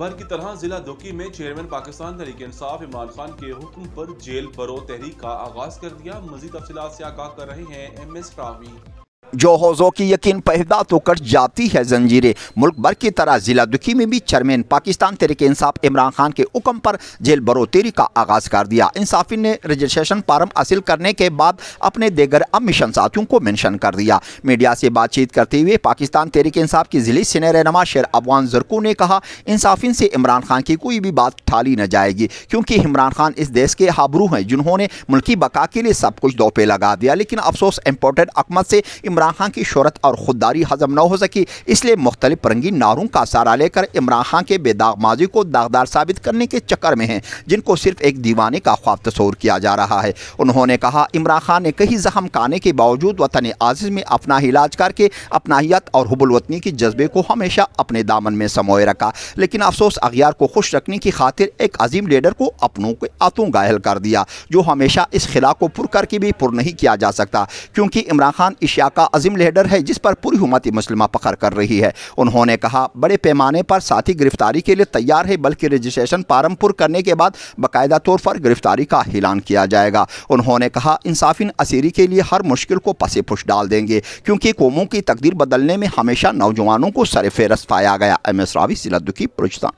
भर की तरह जिला दुकी में चेयरमैन पाकिस्तान तरीके इंसाफ इमरान खान के हुक्म पर जेल बरो तहरीक का आगाज कर दिया मजीद तफसी से आगाह कर रहे हैं एम एस प्रावी जो हौज़ों की यकीन पहदा तो कट जाती है जंजीरें मुल्क भर की तरह ज़िला दुखी में भी चेयरमैन पाकिस्तान तरीके इंसाफ इमरान खान के हुक्म पर जेल बरोतरी का आगाज़ कर दिया इंसाफी ने रजिस्ट्रेशन फार्म हासिल करने के बाद अपने देगर अब मिशन साथियों को मैंशन कर दिया मीडिया से बातचीत करते हुए पाकिस्तान तहरीक इंसाफ की ज़िली सिने रहनमा शेर अफवान जरकू ने कहा इंसाफिन से इमरान खान की कोई भी बात ठाली न जाएगी क्योंकि इमरान खान इस देश के हाबरू हैं जिन्होंने मुल्की बका के लिए सब कुछ दोपे लगा दिया लेकिन अफसोस इम्पोर्टेंट अकमत से इमरान इमरान खान की शहरत और खुददारी हजम न हो सकी इसलिए मुख्तलिफ रंगीन नारों का सहारा लेकर इमरान खान के बेदाग माजी को दागदार साबित करने के चक्कर में हैं जिनको सिर्फ एक दीवाने का ख्वाब तस्वर किया जा रहा है उन्होंने कहा इमरान खान ने कहीं जख्म काने के बावजूद वतन आजिज में अपना इलाज करके अपनाहियत और हबुलवतनी के जज्बे को हमेशा अपने दामन में समोए रखा लेकिन अफसोस अगियार को खुश रखने की खातिर एक अजीम लीडर को अपनों के आतों गायल कर दिया जो हमेशा इस खिला को पुर करके भी पुर नहीं किया जा सकता क्योंकि इमरान खान एशिया का अजीम लीडर है जिस पर पूरी हुमत मुस्लिम फखर कर रही है उन्होंने कहा बड़े पैमाने पर साथी गिरफ्तारी के लिए तैयार है बल्कि रजिस्ट्रेशन पारमपुर करने के बाद बाकायदा तौर पर गिरफ्तारी का ऐलान किया जाएगा उन्होंने कहा इंसाफिन असीरी के लिए हर मुश्किल को पसे पुश डाल देंगे क्योंकि कौमों की तकदीर बदलने में हमेशा नौजवानों को सर फहरस्त पाया गया एम एस रावी सिलद्दू की